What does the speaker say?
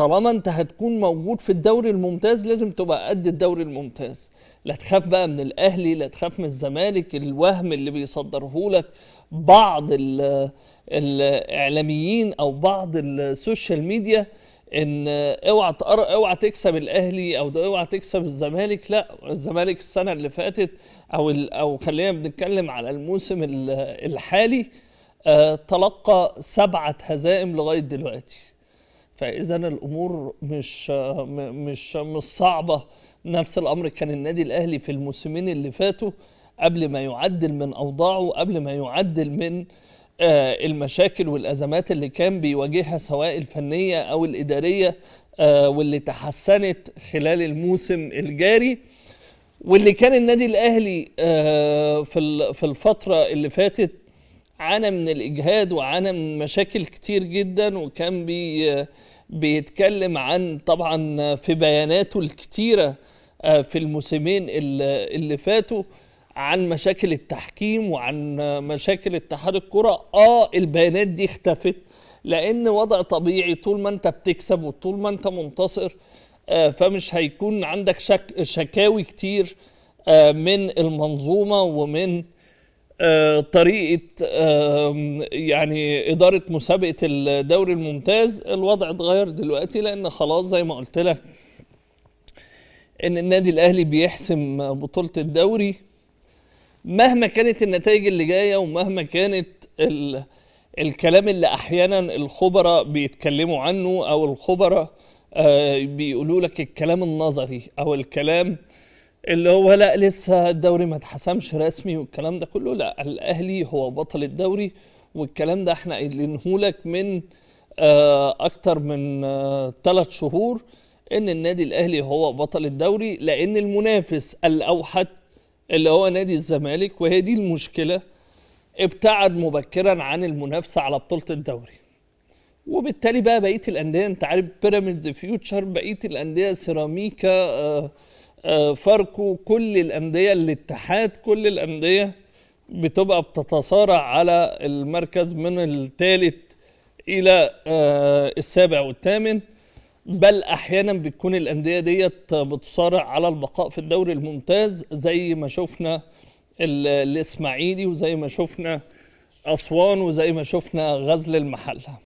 طالما انت هتكون موجود في الدوري الممتاز لازم تبقى قد الدوري الممتاز لا تخاف بقى من الاهلي لا تخاف من الزمالك الوهم اللي بيصدره لك بعض الاعلاميين او بعض السوشيال ميديا ان اوعى اوعى تكسب الاهلي او اوعى تكسب الزمالك لا الزمالك السنه اللي فاتت او او خلينا بنتكلم على الموسم الحالي آه، تلقى سبعه هزائم لغايه دلوقتي فاذا الامور مش مش مش صعبه نفس الامر كان النادي الاهلي في الموسمين اللي فاتوا قبل ما يعدل من اوضاعه قبل ما يعدل من آه، المشاكل والازمات اللي كان بيواجهها سواء الفنيه او الاداريه آه، واللي تحسنت خلال الموسم الجاري واللي كان النادي الاهلي آه، في في الفتره اللي فاتت عانى من الاجهاد وعانى من مشاكل كتير جدا وكان بي بيتكلم عن طبعا في بياناته الكتيره آه، في الموسمين اللي فاتوا عن مشاكل التحكيم وعن مشاكل اتحاد الكره اه البيانات دي اختفت لان وضع طبيعي طول ما انت بتكسب وطول ما انت منتصر آه، فمش هيكون عندك شك شكاوي كتير آه، من المنظومه ومن آه، طريقه يعني اداره مسابقه الدوري الممتاز الوضع اتغير دلوقتي لان خلاص زي ما قلت لك ان النادي الاهلي بيحسم بطوله الدوري مهما كانت النتائج اللي جايه ومهما كانت ال الكلام اللي احيانا الخبراء بيتكلموا عنه او الخبراء آه، بيقولوا لك الكلام النظري او الكلام اللي هو لا لسه الدوري ما اتحسمش رسمي والكلام ده كله لا الاهلي هو بطل الدوري والكلام ده احنا قايلينه لك من آه، اكتر من ثلاث آه، شهور ان النادي الاهلي هو بطل الدوري لان المنافس الاوحد اللي هو نادي الزمالك وهي دي المشكله ابتعد مبكرا عن المنافسه على بطوله الدوري وبالتالي بقى بقيه الانديه انت عارف بيراميدز فيوتشر بقيه الانديه سيراميكا آه آه، فاركو كل الانديه الاتحاد كل الانديه بتبقى بتتصارع على المركز من الثالث الى آه، السابع والثامن بل احيانا بتكون الانديه ديت بتصارع على البقاء في الدوري الممتاز زي ما شفنا الاسماعيلي وزي ما شفنا اسوان وزي ما شفنا غزل المحله